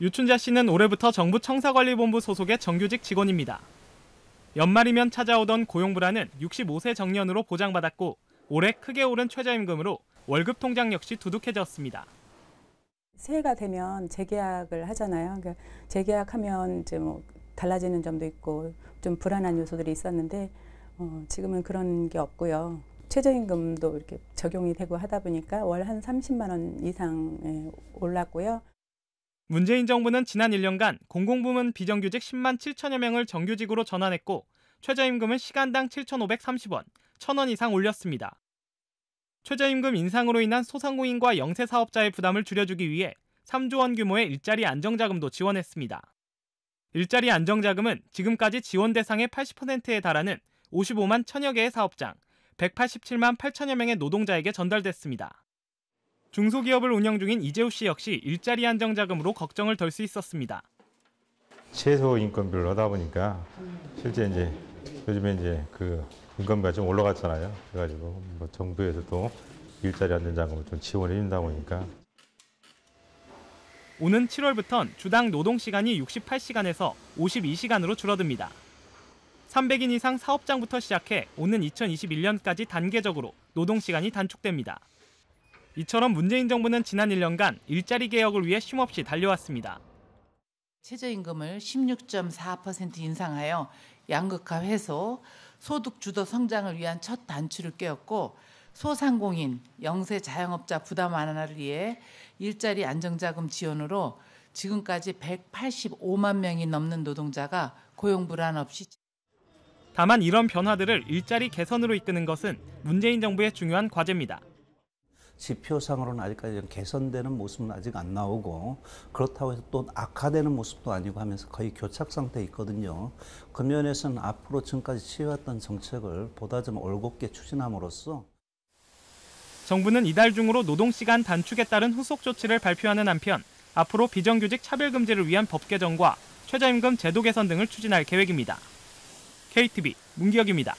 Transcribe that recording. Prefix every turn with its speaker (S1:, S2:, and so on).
S1: 유춘자 씨는 올해부터 정부 청사관리본부 소속의 정규직 직원입니다. 연말이면 찾아오던 고용 불안은 65세 정년으로 보장받았고 올해 크게 오른 최저임금으로 월급 통장 역시 두둑해졌습니다.
S2: 새해가 되면 재계약을 하잖아요. 그러니까 재계약하면 이제 뭐 달라지는 점도 있고 좀 불안한 요소들이 있었는데 어 지금은 그런 게 없고요. 최저임금도 이렇게 적용이 되고 하다 보니까 월 한 30만 원 이상 올랐고요.
S1: 문재인 정부는 지난 1년간 공공부문 비정규직 10만 7천여 명을 정규직으로 전환했고 최저임금은 시간당 7,530원, 1,000원 이상 올렸습니다. 최저임금 인상으로 인한 소상공인과 영세사업자의 부담을 줄여주기 위해 3조 원 규모의 일자리 안정자금도 지원했습니다. 일자리 안정자금은 지금까지 지원 대상의 80%에 달하는 55만 천여 개의 사업장, 187만 8천여 명의 노동자에게 전달됐습니다. 중소기업을 운영 중인 이재우 씨 역시 일자리 안정 자금으로 걱정을 덜 수 있었습니다.
S3: 최소 인건비를 하다 보니까 실제 이제 요즘에 이제 그 인건비가 좀 올라갔잖아요. 그래가지고 뭐 정부에서도 일자리 안정 자금을 좀 지원해 준다 보니까
S1: 오는 7월부턴 주당 노동 시간이 68시간에서 52시간으로 줄어듭니다. 300인 이상 사업장부터 시작해 오는 2021년까지 단계적으로 노동 시간이 단축됩니다. 이처럼 문재인 정부는 지난 1년간 일자리 개혁을 위해 쉼없이 달려왔습니다.
S4: 최저임금을 16.4% 인상하여 양극화 해소, 소득 주도 성장을 위한 첫 단추를 꿰었고 소상공인, 영세 자영업자 부담 완화를 위해 일자리 안정자금 지원으로 지금까지 185만 명이 넘는 노동자가 고용 불안 없이
S1: 다만 이런 변화들을 일자리 개선으로 이끄는 것은 문재인 정부의 중요한 과제입니다.
S4: 지표상으로는 아직까지 개선되는 모습은 아직 안 나오고 그렇다고 해서 또 악화되는 모습도 아니고 하면서 거의 교착 상태에 있거든요. 그 면에서는
S1: 앞으로 지금까지 취해왔던 정책을 보다 좀 올곧게 추진함으로써 정부는 이달 중으로 노동시간 단축에 따른 후속 조치를 발표하는 한편 앞으로 비정규직 차별 금지를 위한 법 개정과 최저임금 제도 개선 등을 추진할 계획입니다. KTV 문기혁입니다.